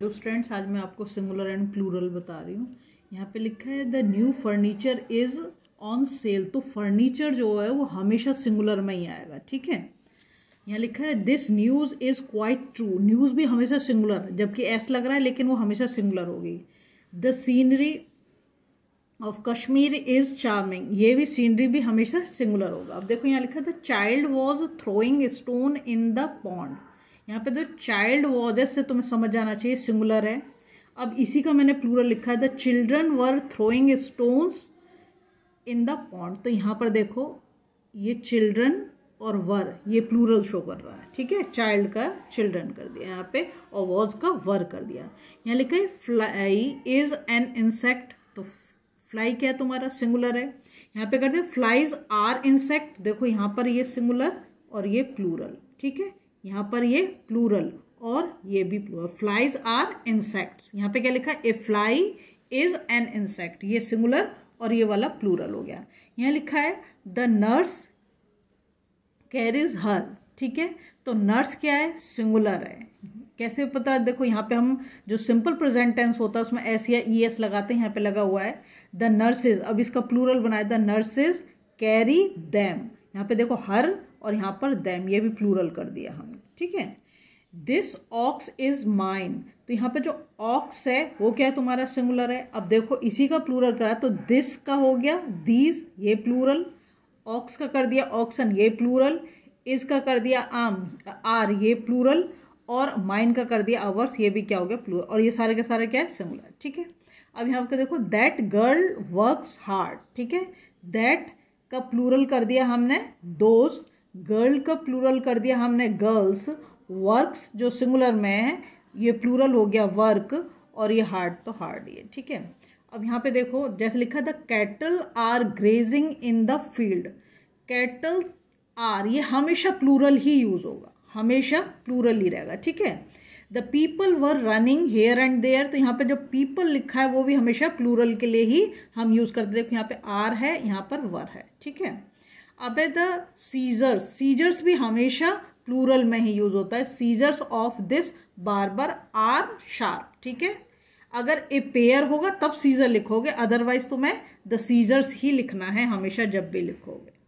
तो स्टूडेंट्स आज मैं आपको सिंगुलर एंड प्लूरल बता रही हूँ यहाँ पे लिखा है the new furniture is on sale तो फर्नीचर जो है वो हमेशा सिंगुलर में ही आएगा ठीक है यहाँ लिखा है this news is quite true news भी हमेशा सिंगुलर जबकि एस लग रहा है लेकिन वो हमेशा सिंगुलर होगी the scenery of Kashmir is charming ये भी सीनरी भी हमेशा सिंगुलर होगा अब देखो यहाँ लिखा है the child was throwing stone in the pond यहाँ पे द चाइल्ड वॉजेस से तुम्हें समझ जाना चाहिए सिंगुलर है अब इसी का मैंने प्लूरल लिखा है the children were throwing stones in the pond तो यहाँ पर देखो ये चिल्ड्रन और वर ये प्लूरल शो कर रहा है ठीक है चाइल्ड का चिल्ड्रन कर दिया यहाँ पे और वॉज का वर कर दिया यहाँ लिखा है फ्लाई इज एन इंसेक्ट तो फ्लाई क्या है तुम्हारा सिंगुलर है यहाँ पे कर दिया फ्लाइज आर इंसेक्ट देखो यहाँ पर ये सिंगुलर और ये प्लूरल ठीक है यहाँ पर ये प्लूरल और ये भी प्लूरल फ्लाइज आर इंसेक्ट्स यहाँ पे क्या लिखा है a fly is an insect ये सिंगुलर और ये वाला प्लूरल हो गया यहाँ लिखा है द नर्स कैरीज हर ठीक है तो नर्स क्या है सिंगुलर है कैसे पता देखो यहाँ पे हम जो सिंपल प्रेजेंट टेंस होता है उसमें एस या ई e एस लगाते हैं यहाँ पे लगा हुआ है द नर्सेज अब इसका प्लूरल बनाए द नर्सेज कैरी दैम यहाँ पे देखो हर और यहाँ पर दैम ये भी प्लूरल कर दिया हमने ठीक है दिस ऑक्स इज माइन तो यहाँ पर जो ऑक्स है वो क्या है तुम्हारा सिंगुलर है अब देखो इसी का प्लूरल करा तो दिस का हो गया दीज ये प्लूरल ऑक्स का कर दिया ऑक्सन ये प्लूरल इज का कर दिया आम आर ये प्लूरल और माइन का कर दिया अवर्स ये भी क्या हो गया प्लूरल और ये सारे के सारे क्या है सिंगुलर ठीक है अब यहाँ पर देखो दैट गर्ल वर्क्स हार्ड ठीक है दैट का प्लूरल कर दिया हमने दोज गर्ल का प्लूरल कर दिया हमने गर्ल्स वर्क्स जो सिंगुलर में है ये प्लूरल हो गया वर्क और ये हार्ड तो हार्ड ये ठीक है अब यहाँ पे देखो जैसे लिखा था cattle are grazing in the field cattle are ये हमेशा प्लूरल ही यूज़ होगा हमेशा प्लूरल ही रहेगा ठीक है the people were running here and there तो यहाँ पे जो पीपल लिखा है वो भी हमेशा प्लूरल के लिए ही हम यूज़ करते देखो यहाँ पे आर है यहाँ पर वर है ठीक है अब द सीजर्स सीजर्स भी हमेशा प्लूरल में ही यूज होता है scissors of this barber are sharp ठीक है अगर ए पेयर होगा तब सीजर लिखोगे अदरवाइज तुम्हें द सीजर्स ही लिखना है हमेशा जब भी लिखोगे